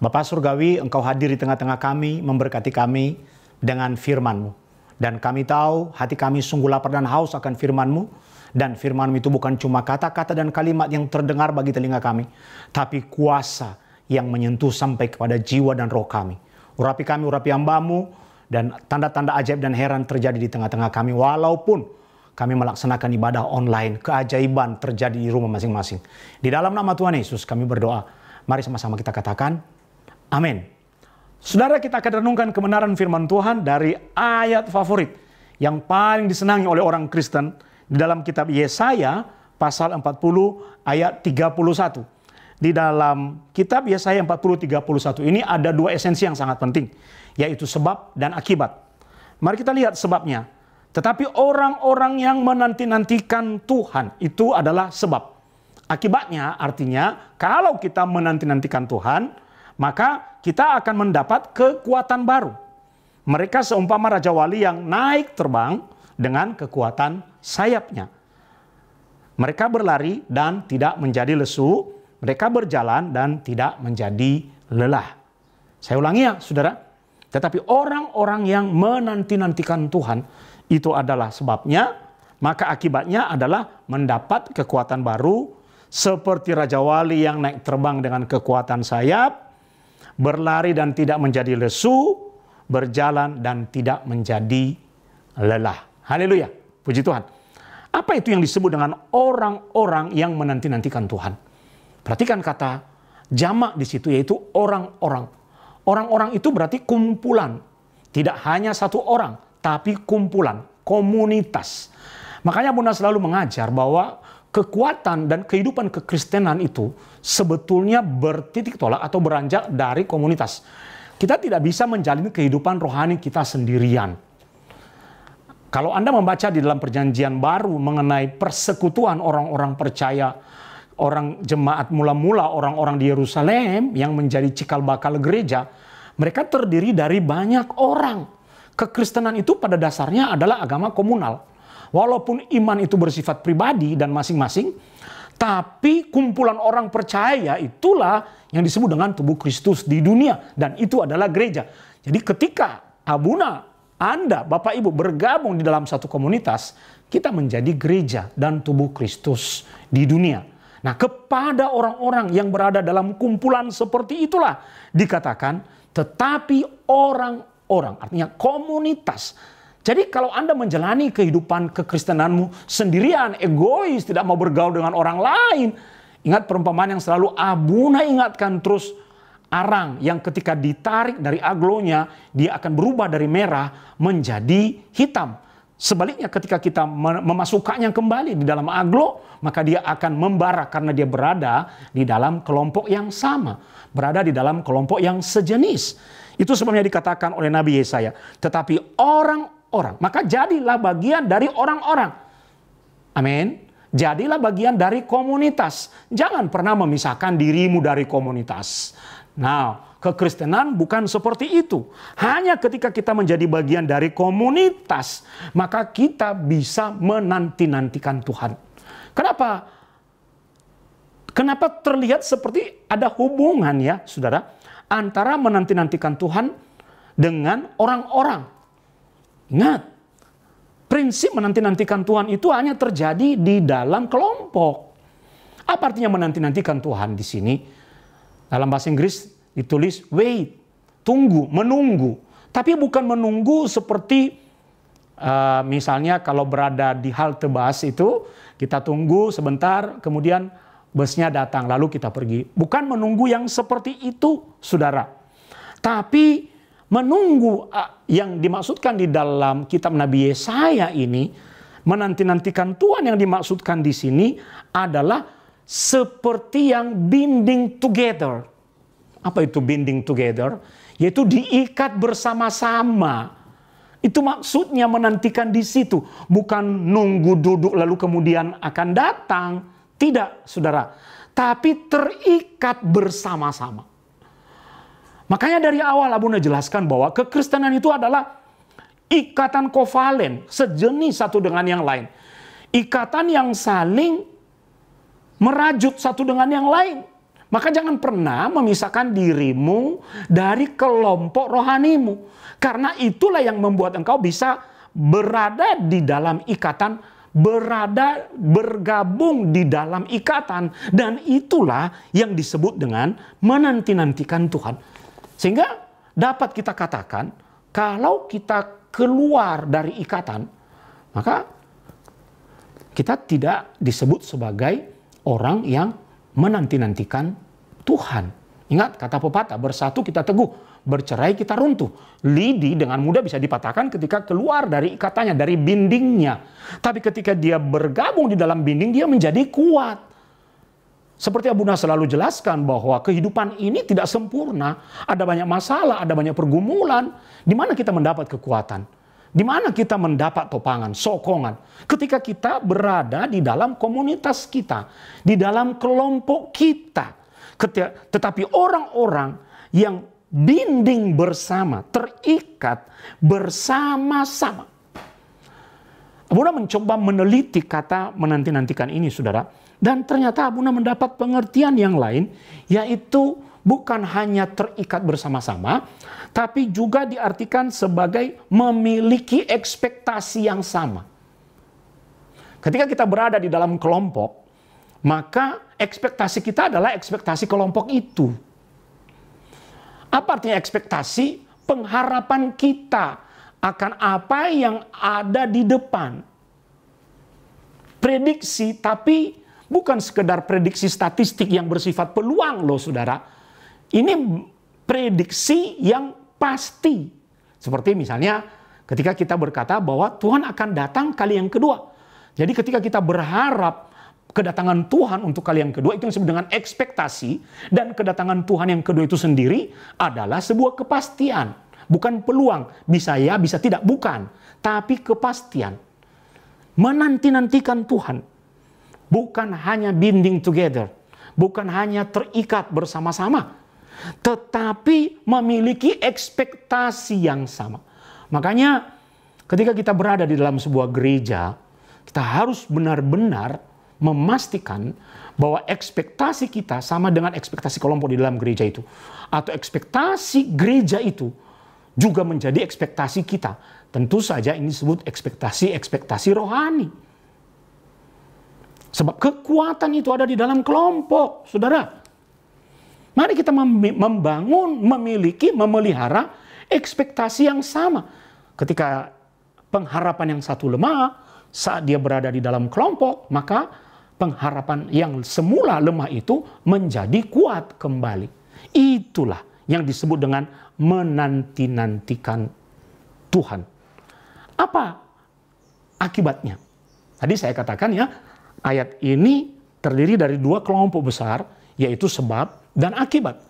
Bapak Surgawi, Engkau hadir di tengah-tengah kami, memberkati kami dengan firman-Mu. Dan kami tahu hati kami sungguh lapar dan haus akan firman-Mu. Dan firman-Mu itu bukan cuma kata-kata dan kalimat yang terdengar bagi telinga kami. Tapi kuasa yang menyentuh sampai kepada jiwa dan roh kami. Urapi kami, urapi hambamu, dan tanda-tanda ajaib dan heran terjadi di tengah-tengah kami. Walaupun kami melaksanakan ibadah online, keajaiban terjadi di rumah masing-masing. Di dalam nama Tuhan Yesus kami berdoa. Mari sama-sama kita katakan, Amin. Saudara kita akan renungkan kebenaran firman Tuhan dari ayat favorit yang paling disenangi oleh orang Kristen di dalam kitab Yesaya pasal 40 ayat 31. Di dalam kitab Yesaya 40 31 ini ada dua esensi yang sangat penting yaitu sebab dan akibat. Mari kita lihat sebabnya. Tetapi orang-orang yang menanti-nantikan Tuhan itu adalah sebab. Akibatnya artinya kalau kita menanti-nantikan Tuhan, maka kita akan mendapat kekuatan baru. Mereka seumpama Raja Wali yang naik terbang dengan kekuatan sayapnya. Mereka berlari dan tidak menjadi lesu, mereka berjalan dan tidak menjadi lelah. Saya ulangi ya, saudara. Tetapi orang-orang yang menanti-nantikan Tuhan itu adalah sebabnya, maka akibatnya adalah mendapat kekuatan baru seperti Raja Wali yang naik terbang dengan kekuatan sayap, berlari dan tidak menjadi lesu, berjalan dan tidak menjadi lelah. Haleluya. Puji Tuhan. Apa itu yang disebut dengan orang-orang yang menanti-nantikan Tuhan? Perhatikan kata jamak di situ yaitu orang-orang. Orang-orang itu berarti kumpulan. Tidak hanya satu orang, tapi kumpulan, komunitas. Makanya Bunda selalu mengajar bahwa kekuatan dan kehidupan kekristenan itu sebetulnya bertitik tolak atau beranjak dari komunitas. Kita tidak bisa menjalin kehidupan rohani kita sendirian. Kalau Anda membaca di dalam perjanjian baru mengenai persekutuan orang-orang percaya, orang jemaat mula-mula, orang-orang di Yerusalem yang menjadi cikal bakal gereja, mereka terdiri dari banyak orang. Kekristenan itu pada dasarnya adalah agama komunal Walaupun iman itu bersifat pribadi dan masing-masing, tapi kumpulan orang percaya itulah yang disebut dengan tubuh Kristus di dunia dan itu adalah gereja. Jadi ketika Abuna, Anda, Bapak Ibu bergabung di dalam satu komunitas, kita menjadi gereja dan tubuh Kristus di dunia. Nah, kepada orang-orang yang berada dalam kumpulan seperti itulah dikatakan tetapi orang-orang artinya komunitas jadi kalau Anda menjalani kehidupan kekristenanmu sendirian, egois, tidak mau bergaul dengan orang lain, ingat perumpamaan yang selalu Abuna ingatkan terus arang yang ketika ditarik dari aglonya, dia akan berubah dari merah menjadi hitam. Sebaliknya ketika kita memasukkannya kembali di dalam aglo, maka dia akan membara karena dia berada di dalam kelompok yang sama, berada di dalam kelompok yang sejenis. Itu sebenarnya dikatakan oleh Nabi Yesaya. Tetapi orang orang. Maka jadilah bagian dari orang-orang. Amin. Jadilah bagian dari komunitas. Jangan pernah memisahkan dirimu dari komunitas. Nah, kekristenan bukan seperti itu. Hanya ketika kita menjadi bagian dari komunitas, maka kita bisa menanti-nantikan Tuhan. Kenapa? Kenapa terlihat seperti ada hubungan ya, Saudara, antara menanti-nantikan Tuhan dengan orang-orang Ingat, prinsip menanti-nantikan Tuhan itu hanya terjadi di dalam kelompok. Apa artinya menanti-nantikan Tuhan di sini? Dalam bahasa Inggris ditulis wait, tunggu, menunggu. Tapi bukan menunggu seperti uh, misalnya kalau berada di halte bus itu kita tunggu sebentar kemudian busnya datang lalu kita pergi. Bukan menunggu yang seperti itu, Saudara. Tapi menunggu ah, yang dimaksudkan di dalam kitab Nabi Yesaya ini, menanti-nantikan Tuhan yang dimaksudkan di sini adalah seperti yang binding together. Apa itu binding together? Yaitu diikat bersama-sama. Itu maksudnya menantikan di situ, bukan nunggu duduk lalu kemudian akan datang. Tidak, saudara, tapi terikat bersama-sama. Makanya dari awal Abuna jelaskan bahwa kekristenan itu adalah ikatan kovalen, sejenis satu dengan yang lain. Ikatan yang saling merajut satu dengan yang lain. Maka jangan pernah memisahkan dirimu dari kelompok rohanimu. Karena itulah yang membuat engkau bisa berada di dalam ikatan berada bergabung di dalam ikatan dan itulah yang disebut dengan menanti-nantikan Tuhan. Sehingga dapat kita katakan kalau kita keluar dari ikatan maka kita tidak disebut sebagai orang yang menanti-nantikan Tuhan. Ingat kata pepatah, bersatu kita teguh, bercerai kita runtuh. Lidi dengan mudah bisa dipatahkan ketika keluar dari ikatannya, dari bindingnya. Tapi ketika dia bergabung di dalam binding, dia menjadi kuat. Seperti Abu Nah selalu jelaskan bahwa kehidupan ini tidak sempurna, ada banyak masalah, ada banyak pergumulan. Di mana kita mendapat kekuatan? Di mana kita mendapat topangan, sokongan? Ketika kita berada di dalam komunitas kita, di dalam kelompok kita. Tetapi orang-orang yang dinding bersama, terikat bersama-sama. Abu Nah mencoba meneliti kata menanti-nantikan ini, saudara dan ternyata Abuna mendapat pengertian yang lain, yaitu bukan hanya terikat bersama-sama, tapi juga diartikan sebagai memiliki ekspektasi yang sama. Ketika kita berada di dalam kelompok, maka ekspektasi kita adalah ekspektasi kelompok itu. Apa artinya ekspektasi? Pengharapan kita akan apa yang ada di depan. Prediksi, tapi bukan sekedar prediksi statistik yang bersifat peluang loh saudara. Ini prediksi yang pasti. Seperti misalnya ketika kita berkata bahwa Tuhan akan datang kali yang kedua. Jadi ketika kita berharap kedatangan Tuhan untuk kali yang kedua itu yang disebut dengan ekspektasi dan kedatangan Tuhan yang kedua itu sendiri adalah sebuah kepastian, bukan peluang. Bisa ya, bisa tidak, bukan, tapi kepastian. Menanti-nantikan Tuhan bukan hanya binding together, bukan hanya terikat bersama-sama, tetapi memiliki ekspektasi yang sama. Makanya ketika kita berada di dalam sebuah gereja, kita harus benar-benar memastikan bahwa ekspektasi kita sama dengan ekspektasi kelompok di dalam gereja itu atau ekspektasi gereja itu juga menjadi ekspektasi kita. Tentu saja ini disebut ekspektasi-ekspektasi rohani. Sebab kekuatan itu ada di dalam kelompok, saudara. Mari kita membangun, memiliki, memelihara ekspektasi yang sama. Ketika pengharapan yang satu lemah, saat dia berada di dalam kelompok, maka pengharapan yang semula lemah itu menjadi kuat kembali. Itulah yang disebut dengan menanti-nantikan Tuhan. Apa akibatnya? Tadi saya katakan ya, Ayat ini terdiri dari dua kelompok besar, yaitu sebab dan akibat.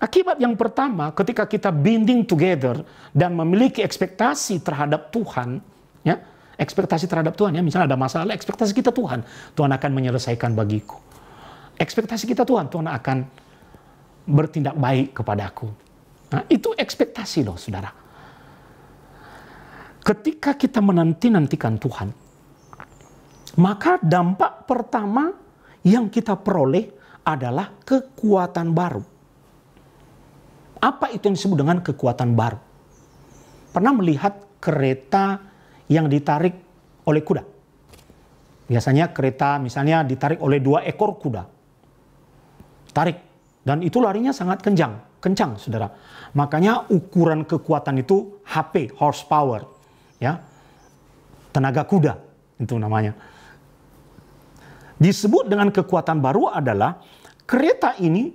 Akibat yang pertama, ketika kita binding together dan memiliki ekspektasi terhadap Tuhan, ya, ekspektasi terhadap Tuhan ya, misalnya ada masalah, ekspektasi kita Tuhan, Tuhan akan menyelesaikan bagiku. Ekspektasi kita Tuhan, Tuhan akan bertindak baik kepadaku. Nah, itu ekspektasi loh, saudara. Ketika kita menanti-nantikan Tuhan, maka dampak pertama yang kita peroleh adalah kekuatan baru. Apa itu yang disebut dengan kekuatan baru? Pernah melihat kereta yang ditarik oleh kuda? Biasanya kereta misalnya ditarik oleh dua ekor kuda. Tarik. Dan itu larinya sangat kencang, kencang saudara. Makanya ukuran kekuatan itu HP, horsepower. ya Tenaga kuda itu namanya disebut dengan kekuatan baru adalah kereta ini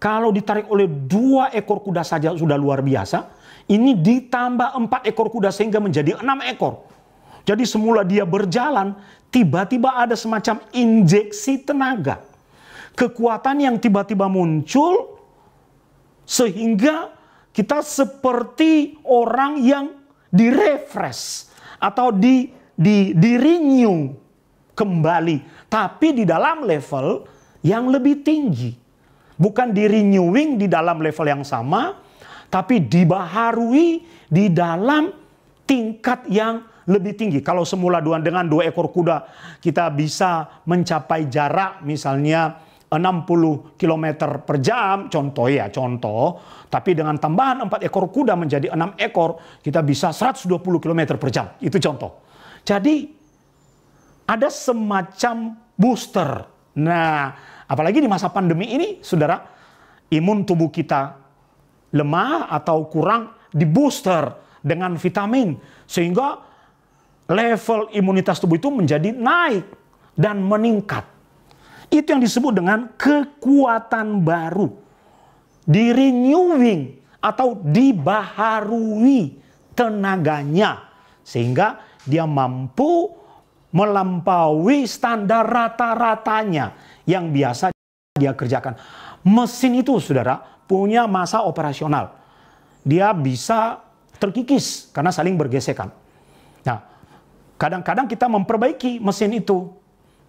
kalau ditarik oleh dua ekor kuda saja sudah luar biasa, ini ditambah empat ekor kuda sehingga menjadi enam ekor. Jadi semula dia berjalan, tiba-tiba ada semacam injeksi tenaga. Kekuatan yang tiba-tiba muncul sehingga kita seperti orang yang direfresh atau di di di renew kembali tapi di dalam level yang lebih tinggi. Bukan di renewing di dalam level yang sama, tapi dibaharui di dalam tingkat yang lebih tinggi. Kalau semula dengan dua ekor kuda kita bisa mencapai jarak misalnya 60 km per jam, contoh ya, contoh. Tapi dengan tambahan empat ekor kuda menjadi enam ekor, kita bisa 120 km per jam. Itu contoh. Jadi ada semacam booster. Nah, apalagi di masa pandemi ini, saudara, imun tubuh kita lemah atau kurang di booster dengan vitamin sehingga level imunitas tubuh itu menjadi naik dan meningkat. Itu yang disebut dengan kekuatan baru. Di renewing atau dibaharui tenaganya sehingga dia mampu melampaui standar rata-ratanya yang biasa dia kerjakan. Mesin itu, saudara, punya masa operasional. Dia bisa terkikis karena saling bergesekan. Nah, kadang-kadang kita memperbaiki mesin itu.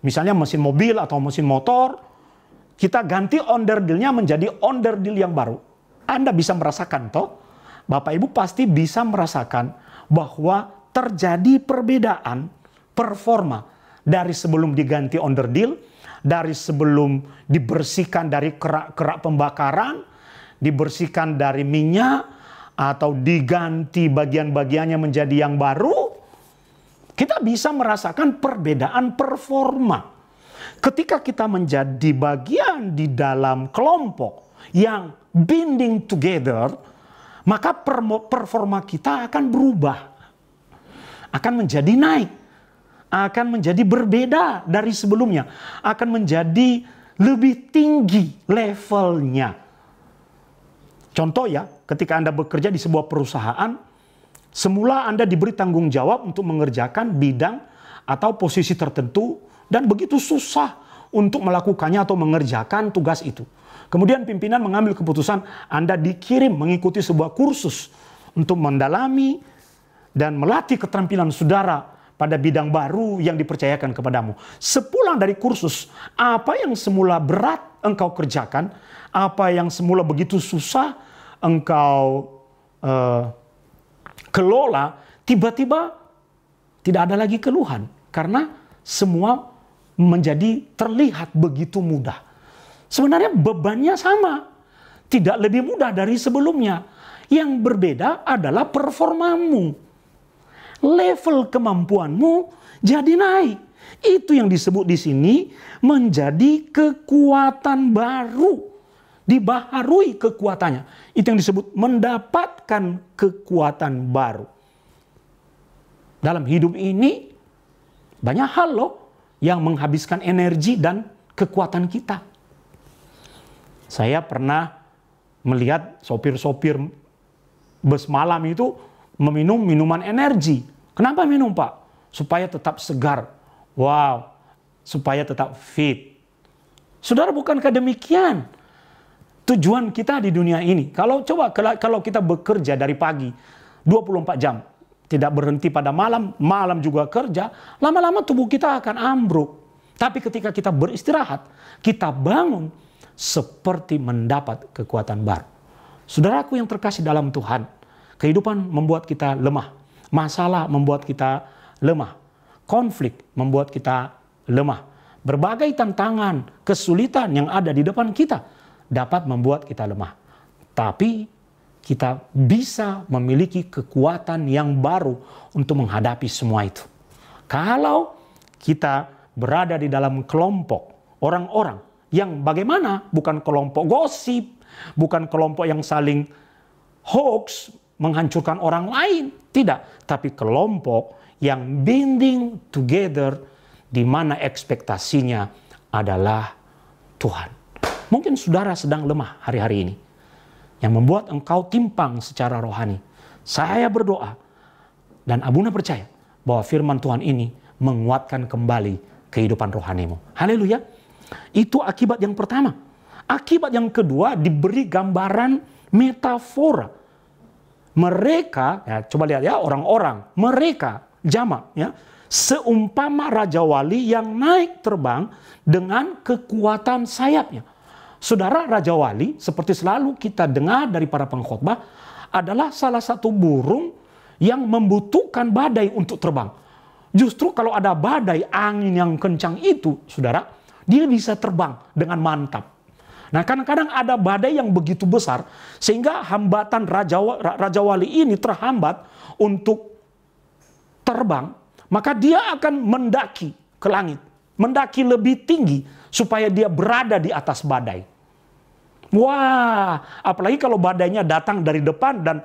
Misalnya mesin mobil atau mesin motor, kita ganti onderdilnya menjadi onderdil yang baru. Anda bisa merasakan toh, Bapak Ibu pasti bisa merasakan bahwa terjadi perbedaan performa dari sebelum diganti under deal, dari sebelum dibersihkan dari kerak-kerak pembakaran, dibersihkan dari minyak atau diganti bagian-bagiannya menjadi yang baru, kita bisa merasakan perbedaan performa. Ketika kita menjadi bagian di dalam kelompok yang binding together, maka performa kita akan berubah, akan menjadi naik akan menjadi berbeda dari sebelumnya, akan menjadi lebih tinggi levelnya. Contoh ya, ketika Anda bekerja di sebuah perusahaan, semula Anda diberi tanggung jawab untuk mengerjakan bidang atau posisi tertentu dan begitu susah untuk melakukannya atau mengerjakan tugas itu. Kemudian pimpinan mengambil keputusan Anda dikirim mengikuti sebuah kursus untuk mendalami dan melatih keterampilan saudara pada bidang baru yang dipercayakan kepadamu. Sepulang dari kursus, apa yang semula berat engkau kerjakan, apa yang semula begitu susah engkau uh, kelola, tiba-tiba tidak ada lagi keluhan karena semua menjadi terlihat begitu mudah. Sebenarnya bebannya sama, tidak lebih mudah dari sebelumnya. Yang berbeda adalah performamu level kemampuanmu jadi naik. Itu yang disebut di sini menjadi kekuatan baru. Dibaharui kekuatannya. Itu yang disebut mendapatkan kekuatan baru. Dalam hidup ini banyak hal loh yang menghabiskan energi dan kekuatan kita. Saya pernah melihat sopir-sopir bus malam itu meminum minuman energi. Kenapa minum Pak? Supaya tetap segar. Wow, supaya tetap fit. Saudara bukankah demikian? Tujuan kita di dunia ini. Kalau coba kalau kita bekerja dari pagi 24 jam, tidak berhenti pada malam, malam juga kerja, lama-lama tubuh kita akan ambruk. Tapi ketika kita beristirahat, kita bangun seperti mendapat kekuatan baru. Saudaraku yang terkasih dalam Tuhan, kehidupan membuat kita lemah, Masalah membuat kita lemah. Konflik membuat kita lemah. Berbagai tantangan, kesulitan yang ada di depan kita dapat membuat kita lemah. Tapi kita bisa memiliki kekuatan yang baru untuk menghadapi semua itu. Kalau kita berada di dalam kelompok orang-orang yang bagaimana bukan kelompok gosip, bukan kelompok yang saling hoax, menghancurkan orang lain, tidak, tapi kelompok yang binding together di mana ekspektasinya adalah Tuhan. Mungkin saudara sedang lemah hari-hari ini yang membuat engkau timpang secara rohani. Saya berdoa dan Abuna percaya bahwa firman Tuhan ini menguatkan kembali kehidupan rohanimu. Haleluya. Itu akibat yang pertama. Akibat yang kedua diberi gambaran metafora mereka ya coba lihat ya orang-orang mereka jamak ya seumpama raja wali yang naik terbang dengan kekuatan sayapnya. Saudara raja wali seperti selalu kita dengar dari para pengkhotbah adalah salah satu burung yang membutuhkan badai untuk terbang. Justru kalau ada badai angin yang kencang itu, saudara, dia bisa terbang dengan mantap. Nah, kadang-kadang ada badai yang begitu besar sehingga hambatan Raja, Raja Wali ini terhambat untuk terbang, maka dia akan mendaki ke langit, mendaki lebih tinggi supaya dia berada di atas badai. Wah, apalagi kalau badainya datang dari depan dan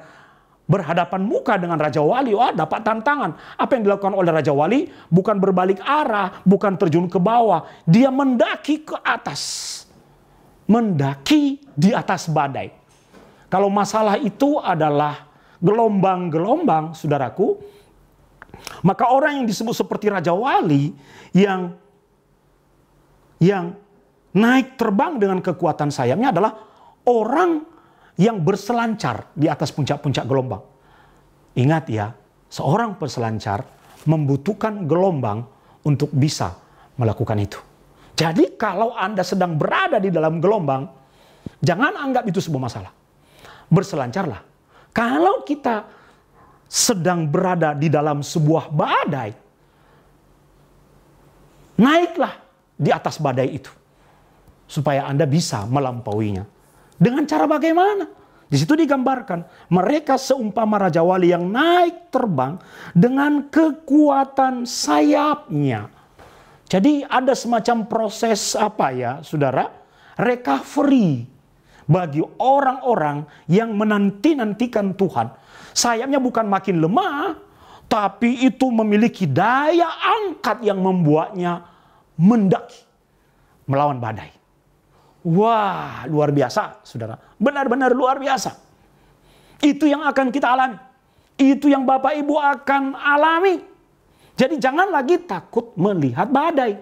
berhadapan muka dengan Raja Wali, wah dapat tantangan. Apa yang dilakukan oleh Raja Wali bukan berbalik arah, bukan terjun ke bawah, dia mendaki ke atas mendaki di atas badai. Kalau masalah itu adalah gelombang-gelombang, saudaraku, maka orang yang disebut seperti Raja Wali yang yang naik terbang dengan kekuatan sayapnya adalah orang yang berselancar di atas puncak-puncak gelombang. Ingat ya, seorang berselancar membutuhkan gelombang untuk bisa melakukan itu. Jadi kalau Anda sedang berada di dalam gelombang, jangan anggap itu sebuah masalah. Berselancarlah. Kalau kita sedang berada di dalam sebuah badai, naiklah di atas badai itu. Supaya Anda bisa melampauinya. Dengan cara bagaimana? Di situ digambarkan mereka seumpama raja wali yang naik terbang dengan kekuatan sayapnya jadi ada semacam proses apa ya, saudara? Recovery bagi orang-orang yang menanti-nantikan Tuhan. Sayapnya bukan makin lemah, tapi itu memiliki daya angkat yang membuatnya mendaki melawan badai. Wah, luar biasa, saudara. Benar-benar luar biasa. Itu yang akan kita alami. Itu yang Bapak Ibu akan alami jadi jangan lagi takut melihat badai.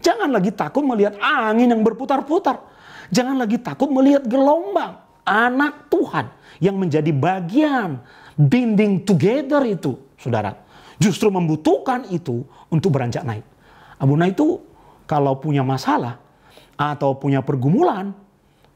Jangan lagi takut melihat angin yang berputar-putar. Jangan lagi takut melihat gelombang. Anak Tuhan yang menjadi bagian binding together itu, saudara. Justru membutuhkan itu untuk beranjak naik. Abuna itu kalau punya masalah atau punya pergumulan,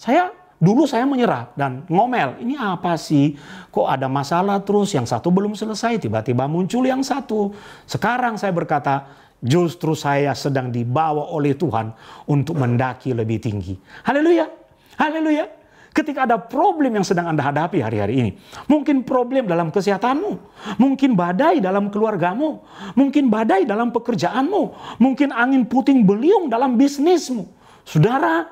saya Dulu saya menyerah dan ngomel, ini apa sih? Kok ada masalah terus, yang satu belum selesai, tiba-tiba muncul yang satu. Sekarang saya berkata, justru saya sedang dibawa oleh Tuhan untuk mendaki lebih tinggi. Haleluya, haleluya. Ketika ada problem yang sedang Anda hadapi hari-hari ini, mungkin problem dalam kesehatanmu, mungkin badai dalam keluargamu, mungkin badai dalam pekerjaanmu, mungkin angin puting beliung dalam bisnismu. Saudara,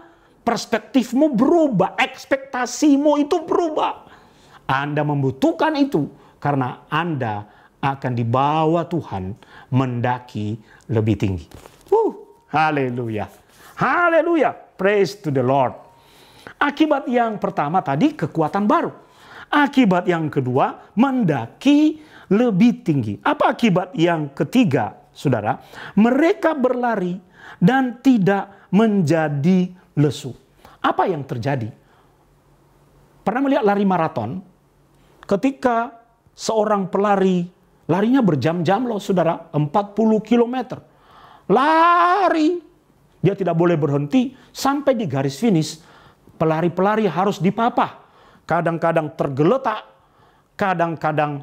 perspektifmu berubah, ekspektasimu itu berubah. Anda membutuhkan itu karena Anda akan dibawa Tuhan mendaki lebih tinggi. Uh, haleluya. Haleluya. Praise to the Lord. Akibat yang pertama tadi kekuatan baru. Akibat yang kedua mendaki lebih tinggi. Apa akibat yang ketiga, Saudara? Mereka berlari dan tidak menjadi lesu. Apa yang terjadi? Pernah melihat lari maraton? Ketika seorang pelari larinya berjam-jam loh saudara, 40 km. Lari, dia tidak boleh berhenti sampai di garis finish. Pelari-pelari harus dipapah. Kadang-kadang tergeletak, kadang-kadang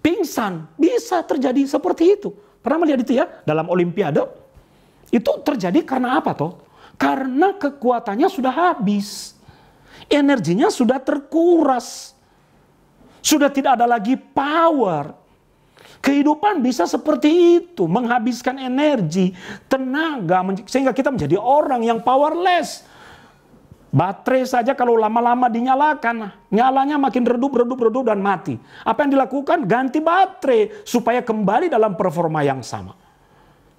pingsan. Bisa terjadi seperti itu. Pernah melihat itu ya dalam olimpiade? Itu terjadi karena apa toh? Karena kekuatannya sudah habis. Energinya sudah terkuras. Sudah tidak ada lagi power. Kehidupan bisa seperti itu, menghabiskan energi, tenaga, sehingga kita menjadi orang yang powerless. Baterai saja kalau lama-lama dinyalakan, nyalanya makin redup, redup, redup dan mati. Apa yang dilakukan? Ganti baterai supaya kembali dalam performa yang sama.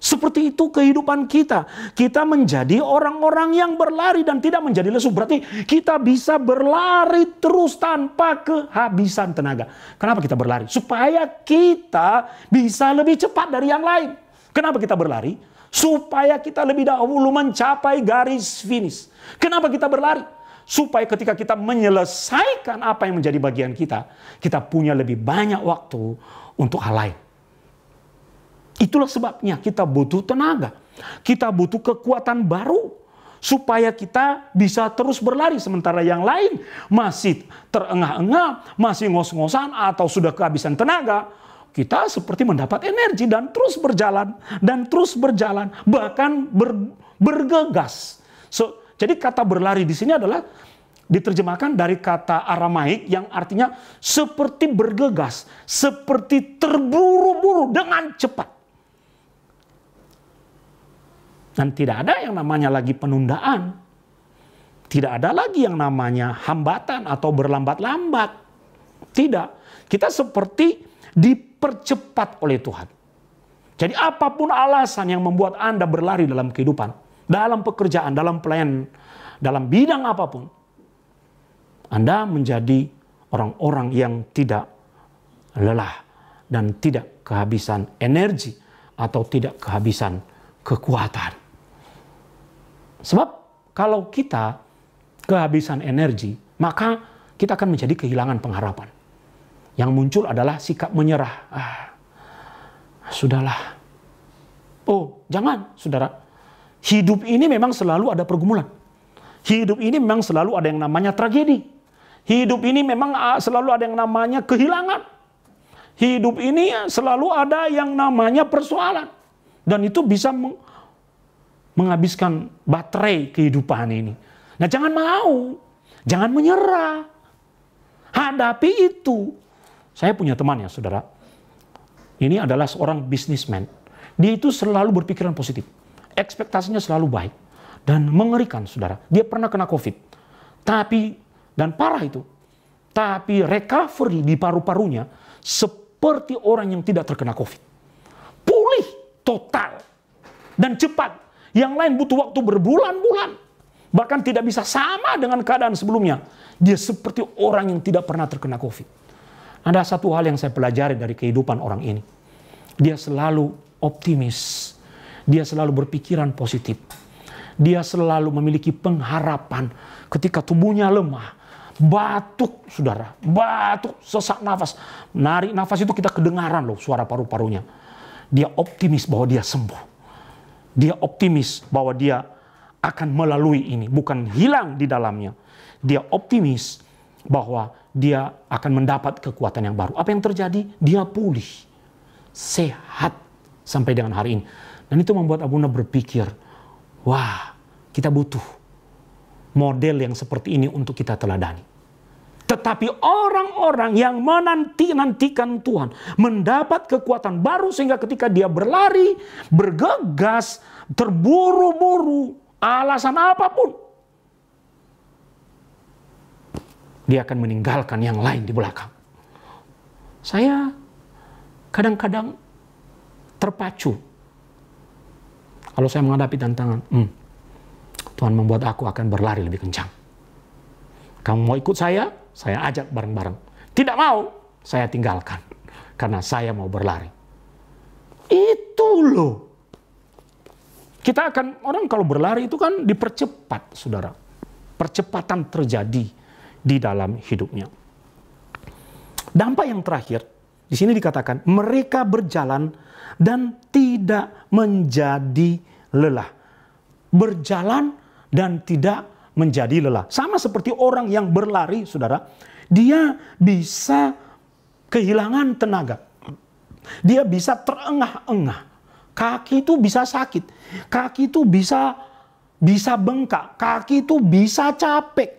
Seperti itu kehidupan kita. Kita menjadi orang-orang yang berlari dan tidak menjadi lesu. Berarti kita bisa berlari terus tanpa kehabisan tenaga. Kenapa kita berlari? Supaya kita bisa lebih cepat dari yang lain. Kenapa kita berlari? Supaya kita lebih dahulu mencapai garis finish. Kenapa kita berlari? Supaya ketika kita menyelesaikan apa yang menjadi bagian kita, kita punya lebih banyak waktu untuk hal lain. Itulah sebabnya kita butuh tenaga. Kita butuh kekuatan baru supaya kita bisa terus berlari sementara yang lain masih terengah-engah, masih ngos-ngosan atau sudah kehabisan tenaga. Kita seperti mendapat energi dan terus berjalan dan terus berjalan bahkan ber, bergegas. So, jadi kata berlari di sini adalah diterjemahkan dari kata Aramaik yang artinya seperti bergegas, seperti terburu-buru dengan cepat. Dan tidak ada yang namanya lagi penundaan. Tidak ada lagi yang namanya hambatan atau berlambat-lambat. Tidak. Kita seperti dipercepat oleh Tuhan. Jadi apapun alasan yang membuat Anda berlari dalam kehidupan, dalam pekerjaan, dalam pelayanan, dalam bidang apapun, Anda menjadi orang-orang yang tidak lelah dan tidak kehabisan energi atau tidak kehabisan kekuatan. Sebab kalau kita kehabisan energi, maka kita akan menjadi kehilangan pengharapan. Yang muncul adalah sikap menyerah. Ah, sudahlah. Oh, jangan, saudara. Hidup ini memang selalu ada pergumulan. Hidup ini memang selalu ada yang namanya tragedi. Hidup ini memang ah, selalu ada yang namanya kehilangan. Hidup ini selalu ada yang namanya persoalan. Dan itu bisa meng menghabiskan baterai kehidupan ini. Nah, jangan mau, jangan menyerah. Hadapi itu. Saya punya teman ya, saudara. Ini adalah seorang bisnismen. Dia itu selalu berpikiran positif. Ekspektasinya selalu baik. Dan mengerikan, saudara. Dia pernah kena COVID. Tapi, dan parah itu. Tapi recovery di paru-parunya seperti orang yang tidak terkena COVID. Pulih total. Dan cepat yang lain butuh waktu berbulan-bulan. Bahkan tidak bisa sama dengan keadaan sebelumnya. Dia seperti orang yang tidak pernah terkena COVID. Ada satu hal yang saya pelajari dari kehidupan orang ini. Dia selalu optimis. Dia selalu berpikiran positif. Dia selalu memiliki pengharapan ketika tubuhnya lemah batuk saudara, batuk sesak nafas. Narik nafas itu kita kedengaran loh suara paru-parunya. Dia optimis bahwa dia sembuh. Dia optimis bahwa dia akan melalui ini, bukan hilang di dalamnya. Dia optimis bahwa dia akan mendapat kekuatan yang baru. Apa yang terjadi? Dia pulih, sehat sampai dengan hari ini. Dan itu membuat Abu Abuna berpikir, wah kita butuh model yang seperti ini untuk kita teladani. Tetapi orang-orang yang menanti-nantikan Tuhan mendapat kekuatan baru sehingga ketika dia berlari, bergegas, terburu-buru, alasan apapun. Dia akan meninggalkan yang lain di belakang. Saya kadang-kadang terpacu. Kalau saya menghadapi tantangan, hmm, Tuhan membuat aku akan berlari lebih kencang. Kamu mau ikut saya? saya ajak bareng-bareng. Tidak mau, saya tinggalkan. Karena saya mau berlari. Itu loh. Kita akan, orang kalau berlari itu kan dipercepat, saudara. Percepatan terjadi di dalam hidupnya. Dampak yang terakhir, di sini dikatakan, mereka berjalan dan tidak menjadi lelah. Berjalan dan tidak menjadi lelah. Sama seperti orang yang berlari, saudara, dia bisa kehilangan tenaga. Dia bisa terengah-engah. Kaki itu bisa sakit. Kaki itu bisa bisa bengkak. Kaki itu bisa capek.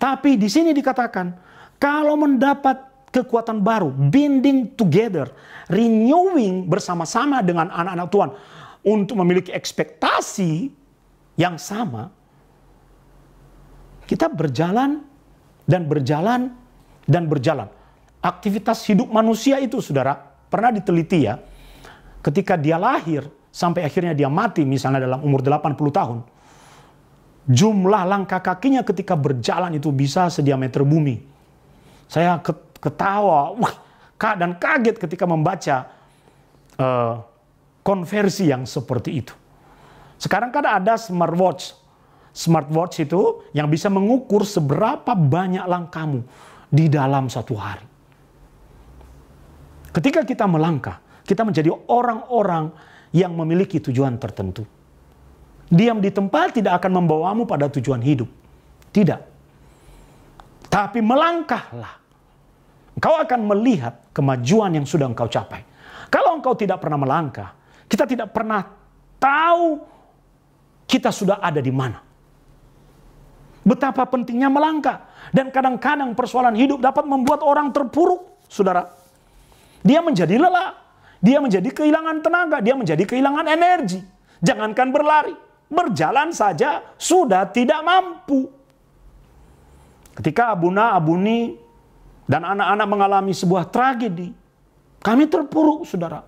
Tapi di sini dikatakan, kalau mendapat kekuatan baru, binding together, renewing bersama-sama dengan anak-anak Tuhan untuk memiliki ekspektasi yang sama, kita berjalan dan berjalan dan berjalan. Aktivitas hidup manusia itu, saudara, pernah diteliti ya. Ketika dia lahir sampai akhirnya dia mati, misalnya dalam umur 80 tahun, jumlah langkah kakinya ketika berjalan itu bisa sediameter bumi. Saya ketawa, wah, dan kaget ketika membaca uh, konversi yang seperti itu. Sekarang kan ada smartwatch smartwatch itu yang bisa mengukur seberapa banyak langkahmu di dalam satu hari. Ketika kita melangkah, kita menjadi orang-orang yang memiliki tujuan tertentu. Diam di tempat tidak akan membawamu pada tujuan hidup. Tidak. Tapi melangkahlah. Engkau akan melihat kemajuan yang sudah engkau capai. Kalau engkau tidak pernah melangkah, kita tidak pernah tahu kita sudah ada di mana. Betapa pentingnya melangkah. Dan kadang-kadang persoalan hidup dapat membuat orang terpuruk, saudara. Dia menjadi lelah. Dia menjadi kehilangan tenaga. Dia menjadi kehilangan energi. Jangankan berlari. Berjalan saja sudah tidak mampu. Ketika Abuna, Abuni, dan anak-anak mengalami sebuah tragedi, kami terpuruk, saudara.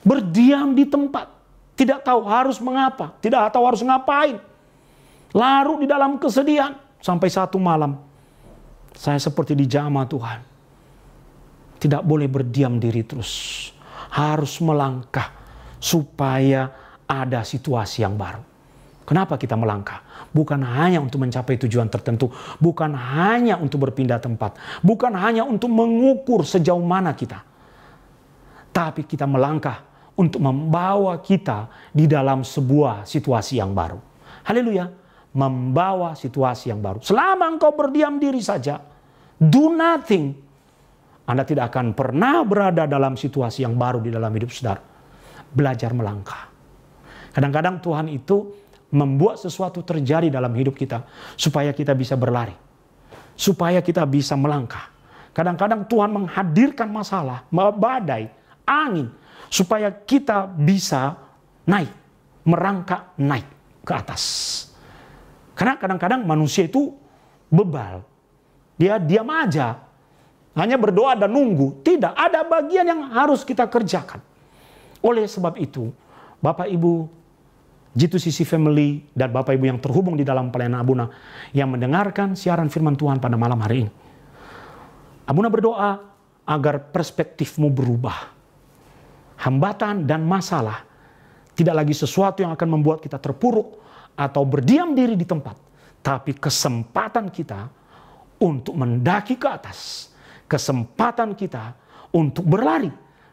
Berdiam di tempat. Tidak tahu harus mengapa. Tidak tahu harus ngapain larut di dalam kesedihan sampai satu malam. Saya seperti di jamaah Tuhan. Tidak boleh berdiam diri terus. Harus melangkah supaya ada situasi yang baru. Kenapa kita melangkah? Bukan hanya untuk mencapai tujuan tertentu, bukan hanya untuk berpindah tempat, bukan hanya untuk mengukur sejauh mana kita. Tapi kita melangkah untuk membawa kita di dalam sebuah situasi yang baru. Haleluya membawa situasi yang baru. Selama engkau berdiam diri saja, do nothing, Anda tidak akan pernah berada dalam situasi yang baru di dalam hidup saudara. Belajar melangkah. Kadang-kadang Tuhan itu membuat sesuatu terjadi dalam hidup kita supaya kita bisa berlari, supaya kita bisa melangkah. Kadang-kadang Tuhan menghadirkan masalah, badai, angin supaya kita bisa naik, merangkak naik ke atas. Karena kadang-kadang manusia itu bebal. Dia diam aja. Hanya berdoa dan nunggu. Tidak, ada bagian yang harus kita kerjakan. Oleh sebab itu, Bapak Ibu g 2 Family dan Bapak Ibu yang terhubung di dalam pelayanan Abuna yang mendengarkan siaran firman Tuhan pada malam hari ini. Abuna berdoa agar perspektifmu berubah. Hambatan dan masalah tidak lagi sesuatu yang akan membuat kita terpuruk, atau berdiam diri di tempat, tapi kesempatan kita untuk mendaki ke atas, kesempatan kita untuk berlari,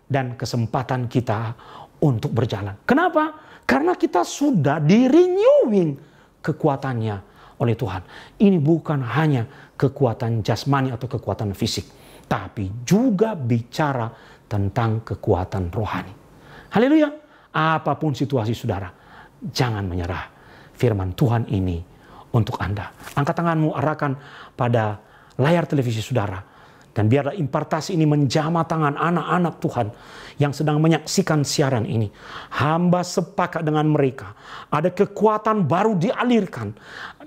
dan kesempatan kita untuk berjalan. Kenapa? Karena kita sudah di renewing kekuatannya oleh Tuhan. Ini bukan hanya kekuatan jasmani atau kekuatan fisik, tapi juga bicara tentang kekuatan rohani. Haleluya! Apapun situasi saudara, jangan menyerah firman Tuhan ini untuk Anda. Angkat tanganmu, arahkan pada layar televisi saudara. Dan biarlah impartasi ini menjamah tangan anak-anak Tuhan yang sedang menyaksikan siaran ini. Hamba sepakat dengan mereka. Ada kekuatan baru dialirkan.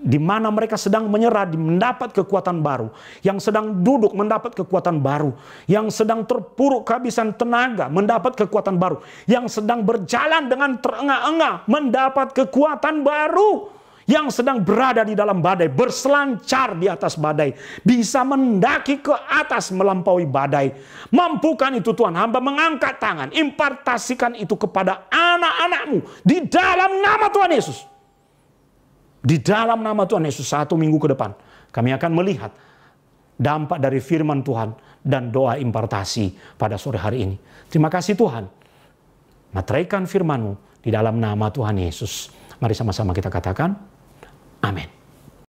Di mana mereka sedang menyerah, mendapat kekuatan baru. Yang sedang duduk mendapat kekuatan baru. Yang sedang terpuruk kehabisan tenaga mendapat kekuatan baru. Yang sedang berjalan dengan terengah-engah mendapat kekuatan baru yang sedang berada di dalam badai, berselancar di atas badai, bisa mendaki ke atas melampaui badai. Mampukan itu Tuhan, hamba mengangkat tangan, impartasikan itu kepada anak-anakmu di dalam nama Tuhan Yesus. Di dalam nama Tuhan Yesus, satu minggu ke depan kami akan melihat dampak dari firman Tuhan dan doa impartasi pada sore hari ini. Terima kasih Tuhan. Materaikan Firmanmu di dalam nama Tuhan Yesus. Mari sama-sama kita katakan. Amén.